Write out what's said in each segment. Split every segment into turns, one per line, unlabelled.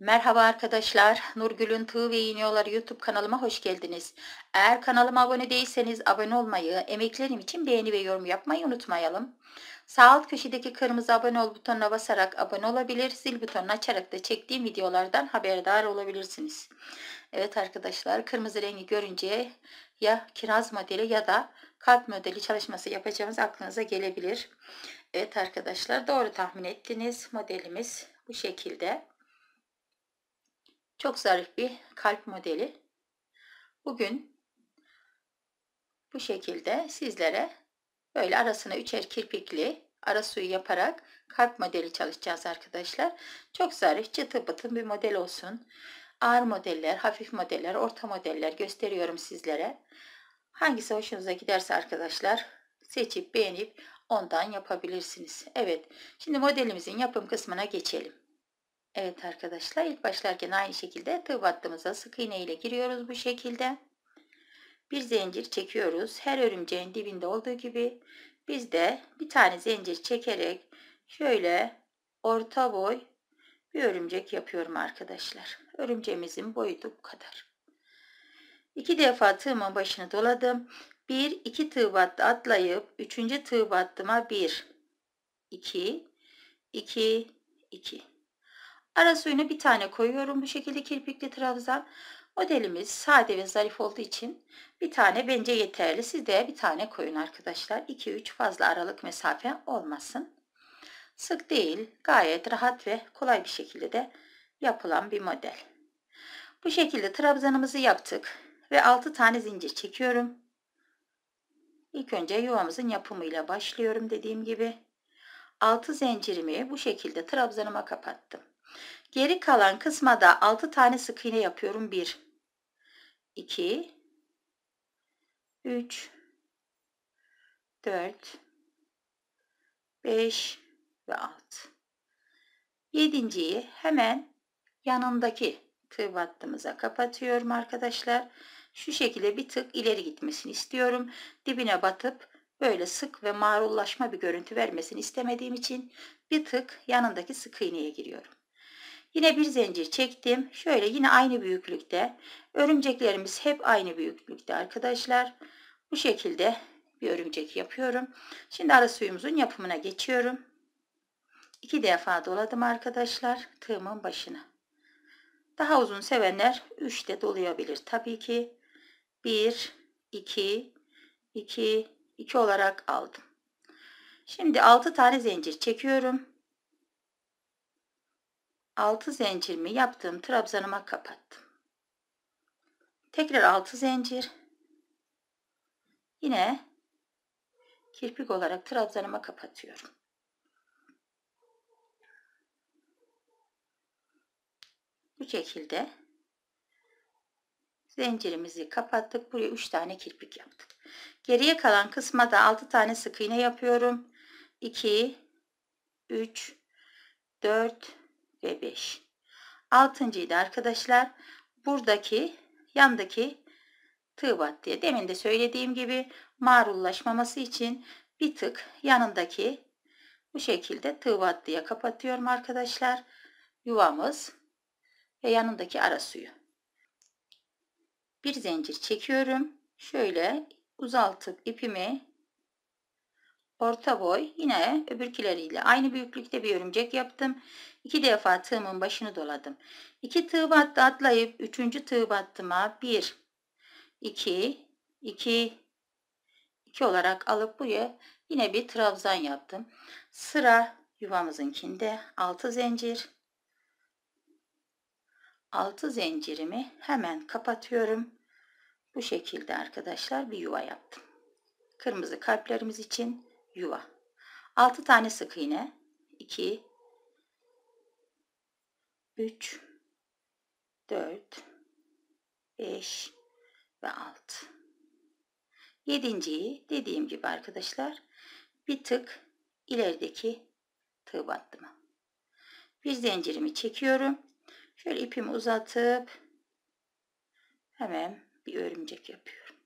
Merhaba arkadaşlar, Nurgül'ün Tığ ve İğniyorlar YouTube kanalıma hoş geldiniz. Eğer kanalıma abone değilseniz abone olmayı, emeklerim için beğeni ve yorum yapmayı unutmayalım. Sağ alt köşedeki kırmızı abone ol butonuna basarak abone olabilir, zil butonunu açarak da çektiğim videolardan haberdar olabilirsiniz. Evet arkadaşlar, kırmızı rengi görünce ya kiraz modeli ya da kalp modeli çalışması yapacağımız aklınıza gelebilir. Evet arkadaşlar, doğru tahmin ettiniz. Modelimiz bu şekilde. Çok zarif bir kalp modeli. Bugün bu şekilde sizlere böyle arasına üçer kirpikli ara suyu yaparak kalp modeli çalışacağız arkadaşlar. Çok zarif çıtı bıtı bir model olsun. Ağır modeller, hafif modeller, orta modeller gösteriyorum sizlere. Hangisi hoşunuza giderse arkadaşlar seçip beğenip ondan yapabilirsiniz. Evet şimdi modelimizin yapım kısmına geçelim. Evet arkadaşlar ilk başlarken aynı şekilde tığ battığımıza sık iğne ile giriyoruz bu şekilde. Bir zincir çekiyoruz. Her örümceğin dibinde olduğu gibi biz de bir tane zincir çekerek şöyle orta boy bir örümcek yapıyorum arkadaşlar. Örümceğimizin boyu da bu kadar. İki defa tığımın başını doladım. bir iki tığ battı atlayıp üçüncü tığ battıma 1 iki iki iki Ara suyunu bir tane koyuyorum bu şekilde kirpikli trabzan. Modelimiz sade ve zarif olduğu için bir tane bence yeterli. Siz de bir tane koyun arkadaşlar. 2-3 fazla aralık mesafe olmasın. Sık değil, gayet rahat ve kolay bir şekilde de yapılan bir model. Bu şekilde trabzanımızı yaptık ve 6 tane zincir çekiyorum. İlk önce yuvamızın yapımıyla başlıyorum dediğim gibi. 6 zincirimi bu şekilde trabzanıma kapattım. Geri kalan kısma da 6 tane sık iğne yapıyorum. 1 2 3 4 5 ve 6 Yedinciyi hemen yanındaki tığ battığımıza kapatıyorum arkadaşlar. Şu şekilde bir tık ileri gitmesini istiyorum. Dibine batıp böyle sık ve marullaşma bir görüntü vermesini istemediğim için bir tık yanındaki sık iğneye giriyorum. Yine bir zincir çektim. Şöyle yine aynı büyüklükte. Örümceklerimiz hep aynı büyüklükte arkadaşlar. Bu şekilde bir örümcek yapıyorum. Şimdi ara suyumuzun yapımına geçiyorum. İki defa doladım arkadaşlar tığımın başına. Daha uzun sevenler 3 de dolayabilir tabii ki. 1, 2, 2, 2 olarak aldım. Şimdi 6 tane zincir çekiyorum. 6 zincirimi yaptığım trabzanıma kapattım. Tekrar 6 zincir. Yine kirpik olarak trabzanıma kapatıyorum. Bu şekilde zincirimizi kapattık. Buraya 3 tane kirpik yaptık. Geriye kalan kısma da 6 tane sık iğne yapıyorum. 2 3 4 ve 5. Altıncıydı arkadaşlar. Buradaki yandaki tığ battı. Demin de söylediğim gibi marullaşmaması için bir tık yanındaki bu şekilde tığ battıya kapatıyorum arkadaşlar. Yuvamız ve yanındaki ara suyu. Bir zincir çekiyorum. Şöyle uzaltıp ipimi orta boy yine öbürkileriyle aynı büyüklükte bir örümcek yaptım. İki defa tığımın başını doladım. İki tığ battı atlayıp üçüncü tığ battıma bir, iki, iki, iki olarak alıp buraya yine bir trabzan yaptım. Sıra yuvamızınkinde altı zincir. altı zincirimi hemen kapatıyorum. Bu şekilde arkadaşlar bir yuva yaptım. Kırmızı kalplerimiz için yuva. 6 tane sık iğne. 2 3 4 5 ve 6. Yedinciyi dediğim gibi arkadaşlar bir tık ilerideki tığ battımı. Bir zincirimi çekiyorum. Şöyle ipimi uzatıp hemen bir örümcek yapıyorum.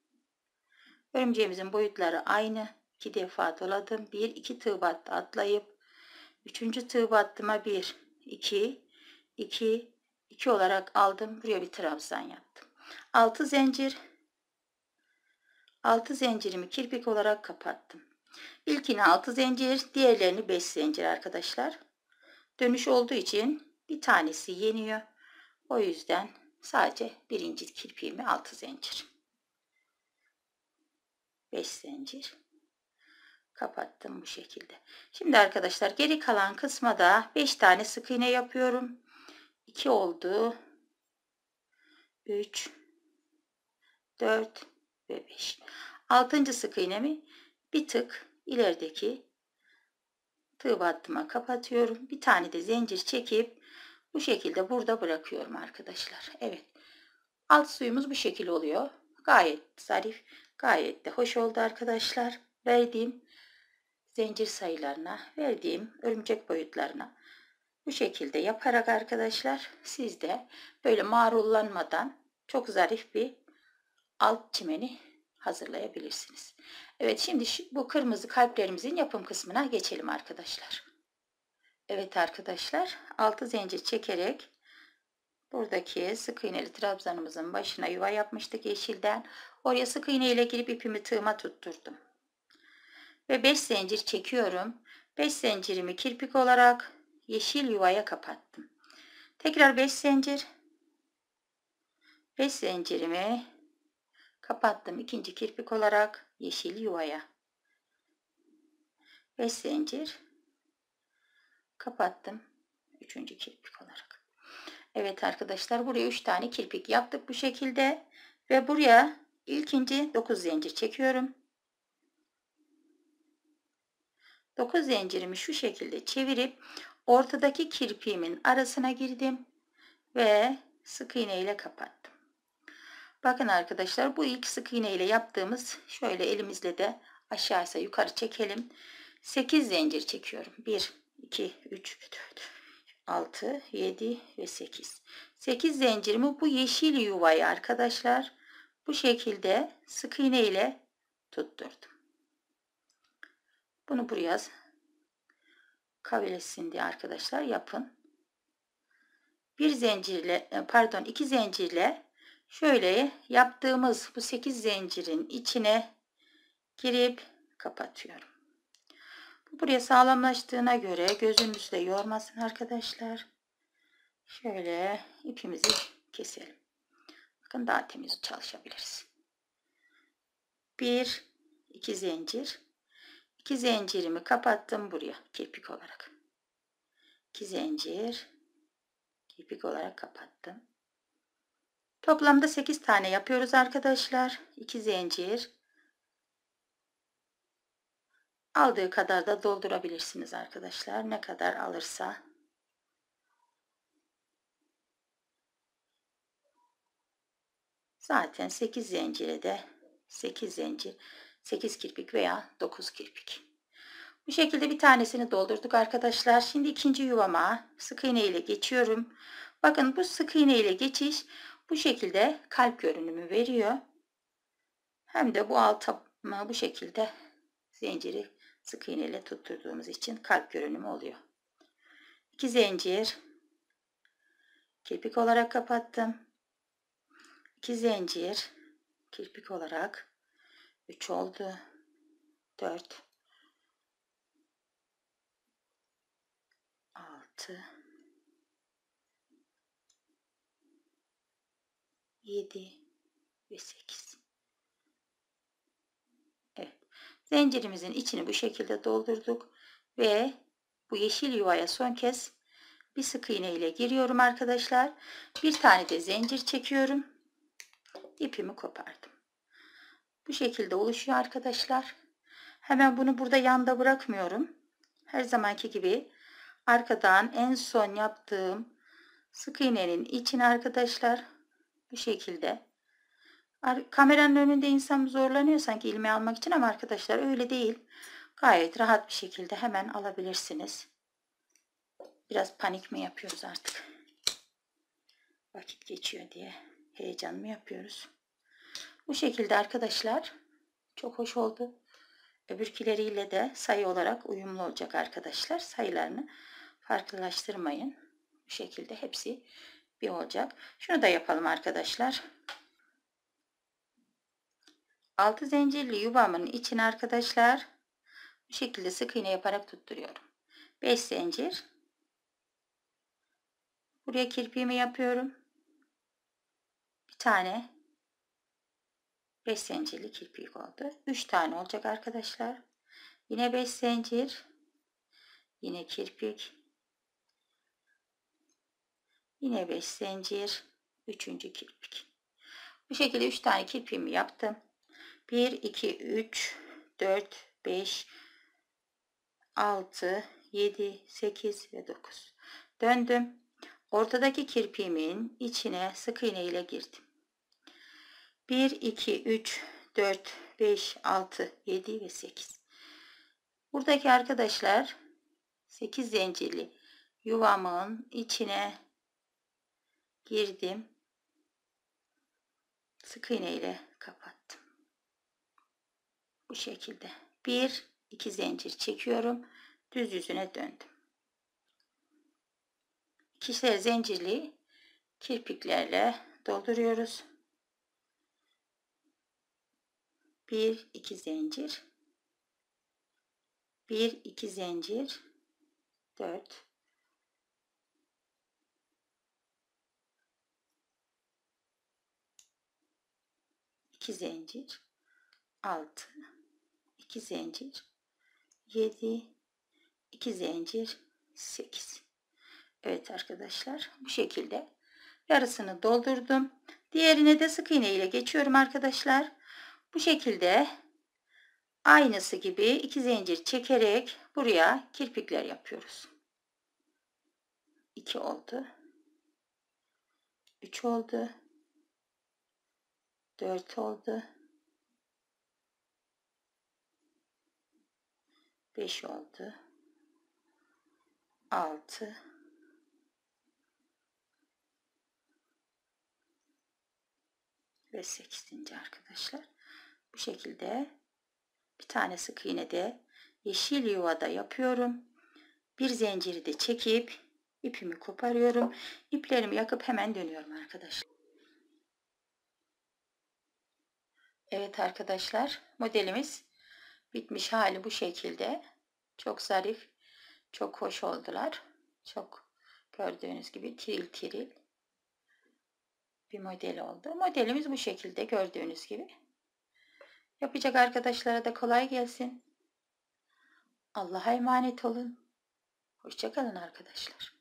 Örümceğimizin boyutları aynı. 2 defa doladım. 1 2 tığ battı atlayıp 3. tığ battıma 1 2 2 2 olarak aldım. Buraya bir trabzan yaptım. 6 zincir 6 zincirimi kirpik olarak kapattım. İlkini 6 zincir, diğerlerini 5 zincir arkadaşlar. Dönüş olduğu için bir tanesi yeniyor. O yüzden sadece birinci kirpiğimi 6 zincir. 5 zincir kapattım bu şekilde. Şimdi arkadaşlar geri kalan kısma da 5 tane sık iğne yapıyorum. 2 oldu. 3 4 ve 5. 6. sık iğnemi bir tık ilerideki tığ battıma kapatıyorum. Bir tane de zincir çekip bu şekilde burada bırakıyorum arkadaşlar. Evet. Alt suyumuz bu şekil oluyor. Gayet zarif, gayet de hoş oldu arkadaşlar. Verdiğim zincir sayılarına verdiğim örümcek boyutlarına bu şekilde yaparak arkadaşlar siz de böyle marullanmadan çok zarif bir alt çimeni hazırlayabilirsiniz. Evet şimdi bu kırmızı kalplerimizin yapım kısmına geçelim arkadaşlar. Evet arkadaşlar 6 zincir çekerek buradaki sık iğneli trabzanımızın başına yuva yapmıştık yeşilden. Oraya sık iğne ile girip ipimi tığıma tutturdum ve 5 zincir çekiyorum. 5 zincirimi kirpik olarak yeşil yuvaya kapattım. Tekrar 5 zincir. 5 zincirimi kapattım ikinci kirpik olarak yeşil yuvaya. 5 zincir kapattım üçüncü kirpik olarak. Evet arkadaşlar buraya 3 tane kirpik yaptık bu şekilde ve buraya ilkinci 9 zincir çekiyorum. 9 zincirimi şu şekilde çevirip ortadaki kirpiğimin arasına girdim ve sık iğne ile kapattım. Bakın arkadaşlar bu ilk sık iğne ile yaptığımız şöyle elimizle de aşağıya yukarı çekelim. 8 zincir çekiyorum. 1 2 3 4 6 7 ve 8. 8 zincirimi bu yeşil yuvayı arkadaşlar bu şekilde sık iğne ile tutturdum. Bunu buraya kavilesin diye arkadaşlar yapın. Bir zincirle e, pardon iki zincirle şöyle yaptığımız bu 8 zincirin içine girip kapatıyorum. Buraya sağlamlaştığına göre gözümüzde yormasın arkadaşlar. Şöyle ipimizi keselim. Bakın daha temiz çalışabiliriz. Bir, iki zincir. 2 zincirimi kapattım buraya kirpik olarak. 2 zincir kirpik olarak kapattım. Toplamda 8 tane yapıyoruz arkadaşlar. 2 zincir aldığı kadar da doldurabilirsiniz arkadaşlar. Ne kadar alırsa Zaten 8 zincire de 8 zincir 8 kirpik veya 9 kirpik. Bu şekilde bir tanesini doldurduk arkadaşlar. Şimdi ikinci yuvama sık iğne ile geçiyorum. Bakın bu sık iğne ile geçiş bu şekilde kalp görünümü veriyor. Hem de bu alta bu şekilde zinciri sık iğne ile tutturduğumuz için kalp görünümü oluyor. 2 zincir kirpik olarak kapattım. 2 zincir kirpik olarak 3 oldu. 4 6 7 ve 8 Evet. Zincirimizin içini bu şekilde doldurduk ve bu yeşil yuvaya son kez bir sık iğne ile giriyorum arkadaşlar. Bir tane de zincir çekiyorum. İpimi kopardım. Bu şekilde oluşuyor arkadaşlar. Hemen bunu burada yanda bırakmıyorum. Her zamanki gibi arkadan en son yaptığım sık iğnenin içine arkadaşlar bu şekilde. Kameranın önünde insan zorlanıyor sanki ilmeği almak için ama arkadaşlar öyle değil. Gayet rahat bir şekilde hemen alabilirsiniz. Biraz panik mi yapıyoruz artık? Vakit geçiyor diye heyecan mı yapıyoruz? Bu şekilde arkadaşlar çok hoş oldu. Öbürkileriyle de sayı olarak uyumlu olacak arkadaşlar. Sayılarını farklılaştırmayın. Bu şekilde hepsi bir olacak. Şunu da yapalım arkadaşlar. 6 zincirli yuvamın için arkadaşlar bu şekilde sık iğne yaparak tutturuyorum. 5 zincir. Buraya kirpiğimi yapıyorum. Bir tane 5 zincirli kirpik oldu. 3 tane olacak arkadaşlar. Yine 5 zincir. Yine kirpik. Yine 5 zincir. 3. kirpik. Bu şekilde 3 tane kirpiğimi yaptım. 1 2 3 4 5 6 7 8 ve 9. Döndüm. Ortadaki kirpiğimin içine sık iğne ile girdim. 1, 2, 3, 4, 5, 6, 7 ve 8. Buradaki arkadaşlar 8 zincirli yuvamın içine girdim. Sık iğne ile kapattım. Bu şekilde. 1 2 zincir çekiyorum. Düz yüzüne döndüm. İkişer zincirli kirpiklerle dolduruyoruz. 1 2 zincir 1 2 zincir 4 2 zincir 6 2 zincir 7 2 zincir 8 Evet arkadaşlar bu şekilde yarısını doldurdum diğerine de sık iğne ile geçiyorum arkadaşlar bu şekilde aynısı gibi iki zincir çekerek buraya kirpikler yapıyoruz. 2 oldu. 3 oldu. 4 oldu. 5 oldu. 6 ve 8. arkadaşlar bu şekilde bir tane sık iğne de yeşil yuvada yapıyorum. Bir zinciri de çekip ipimi koparıyorum. İplerimi yakıp hemen dönüyorum arkadaşlar. Evet arkadaşlar modelimiz bitmiş hali bu şekilde. Çok zarif, çok hoş oldular. Çok gördüğünüz gibi tiril tiril bir model oldu. Modelimiz bu şekilde gördüğünüz gibi. Yapacak arkadaşlara da kolay gelsin. Allah'a emanet olun. Hoşçakalın arkadaşlar.